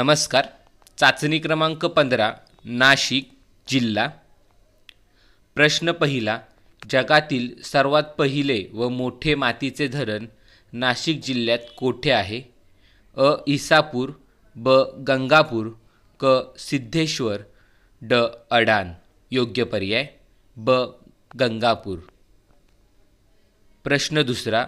नमस्कार चाचणी क्रमांक पंधरा नाशिक जिल्हा प्रश्न पहिला जगातील सर्वात पहिले व मोठे मातीचे धरण नाशिक जिल्ह्यात कोठे आहे अ इसापूर ब गंगापूर क सिद्धेश्वर ड अडान योग्य पर्याय ब गंगापूर प्रश्न दुसरा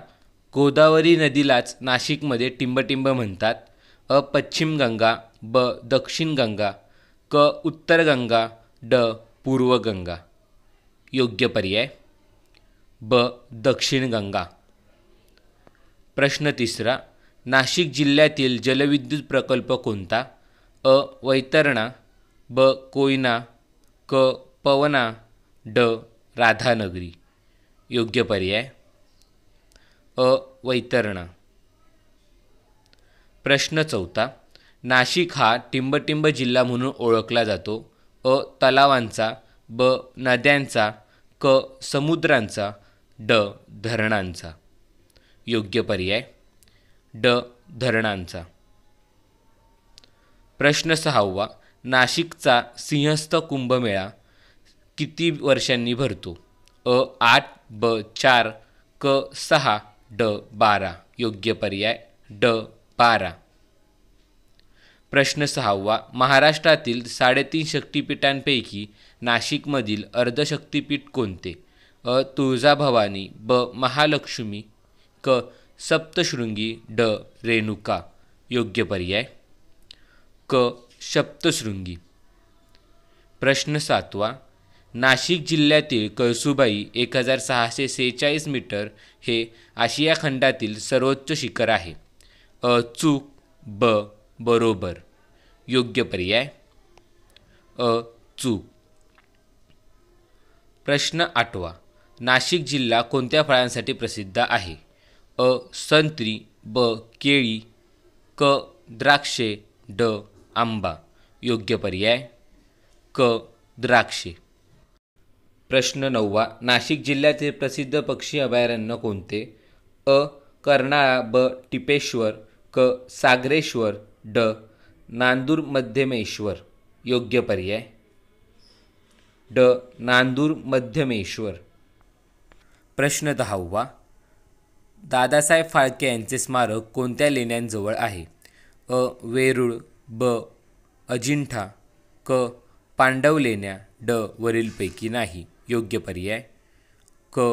गोदावरी नदीलाच नाशिकमध्ये टिंबटिंब म्हणतात अ पश्चिम गंगा ब दक्षिण गंगा क उत्तर गंगा ड पूर्व गंगा योग्य पर्याय ब दक्षिण गंगा प्रश्न तिसरा नाशिक जिल्ह्यातील जलविद्युत प्रकल्प कोणता अ वैतरणा ब कोयना क पवना ड राधानगरी योग्य पर्याय अ वैतरणा प्रश्न चौथा नाशिक हा टिंबटिंब जिल्हा म्हणून ओळखला जातो अ तलावांचा ब नद्यांचा क समुद्रांचा ड धरणांचा योग्य पर्याय ड धरणांचा प्रश्न सहावा नाशिकचा सिंहस्थ कुंभमेळा किती वर्षांनी भरतो अ आठ ब चार क सहा ड बारा योग्य पर्याय ड बारा प्रश्न सहावा महाराष्ट्रातील साडेतीन शक्तिपीठांपैकी नाशिकमधील अर्धशक्तीपीठ कोणते अ तुळजाभवानी ब महालक्ष्मी क सप्तशृंगी ड रेणुका योग्य पर्याय क सप्तशृंगी प्रश्न सातवा नाशिक जिल्ह्यातील कळसुबाई एक हजार सहाशे सेहेचाळीस मीटर हे आशिया खंडातील सर्वोच्च शिखर आहे अचूक ब बरोबर योग्य पर्याय अचूक प्रश्न आठवा नाशिक जिल्हा कोणत्या फळांसाठी प्रसिद्ध आहे अ संत्री ब केळी क द्राक्षे ड आंबा योग्य पर्याय क द्राक्षे प्रश्न नववा नाशिक जिल्ह्यातील प्रसिद्ध पक्षी अभयारण्य कोणते अ कर्नाळा ब टिपेश्वर क सागरेश्वर ड नांदूर मध्यमेश्वर योग्य पर्याय ड नांदूर मध्यमेश्वर प्रश्न दहावा दादासाहेब फाळके यांचे स्मारक कोणत्या लेण्यांजवळ आहे अ वेरूळ ब अजिंठा क पांडव लेण्या ड वरीलपैकी नाही योग्य पर्याय क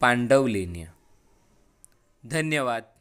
पांडव लेण्या धन्यवाद